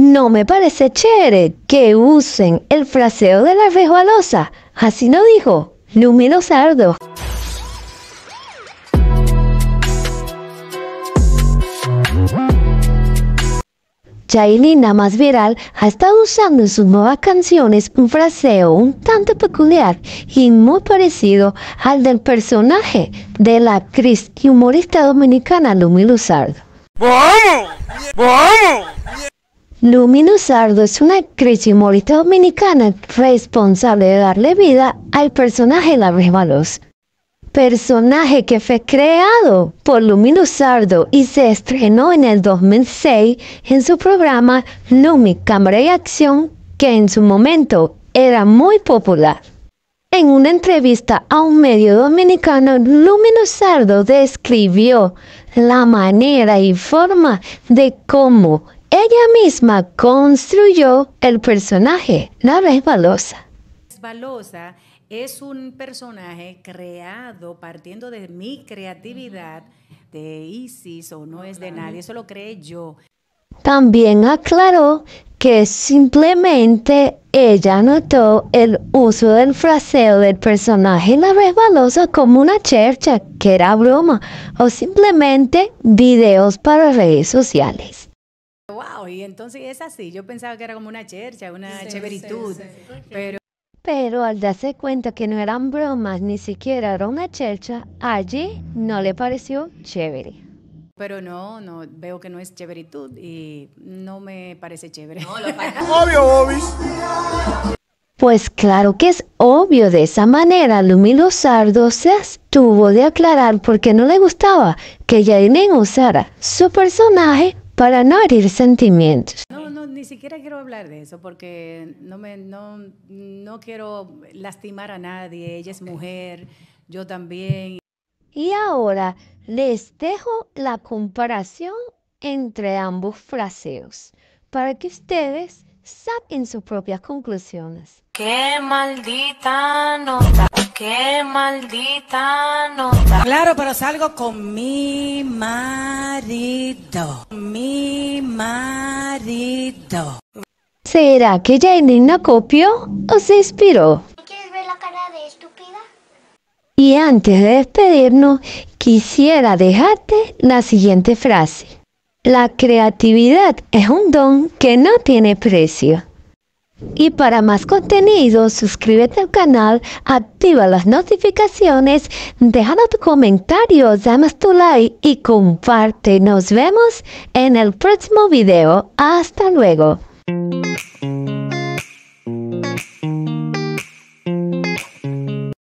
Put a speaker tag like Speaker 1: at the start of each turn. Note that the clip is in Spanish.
Speaker 1: No me parece chévere que usen el fraseo de la resbalosa. Así lo dijo Lumi Lozardo. Jailina más viral ha estado usando en sus nuevas canciones un fraseo un tanto peculiar y muy parecido al del personaje de la actriz y humorista dominicana Lumi Lozardo. ¡Vamos! ¡Vamos! Lumino Sardo es una actriz y dominicana responsable de darle vida al personaje La Malos. Personaje que fue creado por Lumino Sardo y se estrenó en el 2006 en su programa Lumi Cámara y Acción, que en su momento era muy popular. En una entrevista a un medio dominicano, Lumino Sardo describió la manera y forma de cómo ella misma construyó el personaje, la resbalosa.
Speaker 2: Resbalosa es un personaje creado partiendo de mi creatividad, de Isis o no es de nadie, eso lo creé yo.
Speaker 1: También aclaró que simplemente ella notó el uso del fraseo del personaje La Resbalosa como una chercha, que era broma, o simplemente videos para redes sociales
Speaker 2: y entonces es así. Yo pensaba que era como una chercha, una chéveritud. Pero...
Speaker 1: pero al darse cuenta que no eran bromas, ni siquiera era una chercha, allí no le pareció chévere
Speaker 2: pero no, no, veo que no es chéveritud y no me parece chévere. obvio,
Speaker 1: Pues claro que es obvio, de esa manera Lumi Lozardo se abstuvo de aclarar Porque no le gustaba que Yailin usara su personaje para no herir sentimientos.
Speaker 2: No, no, ni siquiera quiero hablar de eso porque no, no, no quiero lastimar a nadie. Ella es mujer, yo también.
Speaker 1: Y ahora les dejo la comparación entre ambos fraseos para que ustedes saquen sus propias conclusiones.
Speaker 2: ¡Qué maldita nota! Qué maldita nota. Claro, pero salgo con mi marido. Mi marido.
Speaker 1: ¿Será que Jane no copió o se inspiró? ¿Quieres ver la cara de estúpida? Y antes de despedirnos, quisiera dejarte la siguiente frase. La creatividad es un don que no tiene precio. Y para más contenido, suscríbete al canal, activa las notificaciones, deja tu comentario, dame tu like y comparte. Nos vemos en el próximo video. Hasta luego.